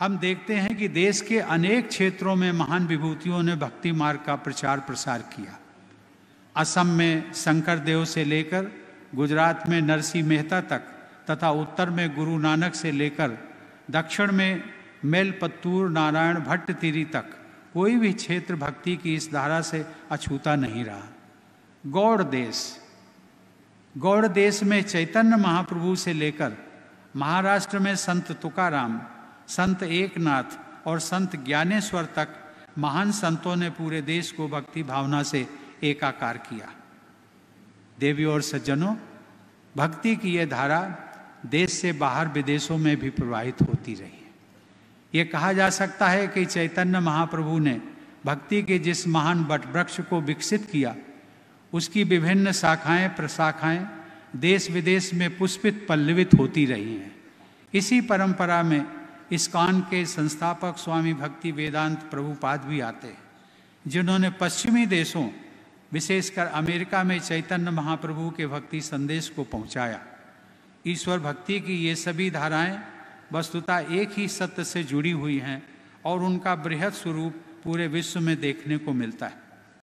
हम देखते हैं कि देश के अनेक क्षेत्रों में महान विभूतियों ने भक्ति मार्ग का प्रचार प्रसार किया असम में शंकर देव से लेकर गुजरात में नरसिंह मेहता तक तथा उत्तर में गुरु नानक से लेकर दक्षिण में मेलपत्तूर नारायण भट्ट तिरी तक कोई भी क्षेत्र भक्ति की इस धारा से अछूता नहीं रहा गौड़ देश गौड़ देश में चैतन्य महाप्रभु से लेकर महाराष्ट्र में संत तुकाराम संत एकनाथ और संत ज्ञानेश्वर तक महान संतों ने पूरे देश को भक्ति भावना से एकाकार किया देवी और सज्जनों भक्ति की यह धारा देश से बाहर विदेशों में भी प्रवाहित होती रही ये कहा जा सकता है कि चैतन्य महाप्रभु ने भक्ति के जिस महान बटवृक्ष को विकसित किया उसकी विभिन्न शाखाएं प्रशाखाएं देश विदेश में पुष्पित पल्लवित होती रही हैं इसी परंपरा में इस्कॉन के संस्थापक स्वामी भक्ति वेदांत प्रभुपाद भी आते हैं जिन्होंने पश्चिमी देशों विशेषकर अमेरिका में चैतन्य महाप्रभु के भक्ति संदेश को पहुंचाया। ईश्वर भक्ति की ये सभी धाराएं वस्तुतः एक ही सत्य से जुड़ी हुई हैं और उनका बृहद स्वरूप पूरे विश्व में देखने को मिलता है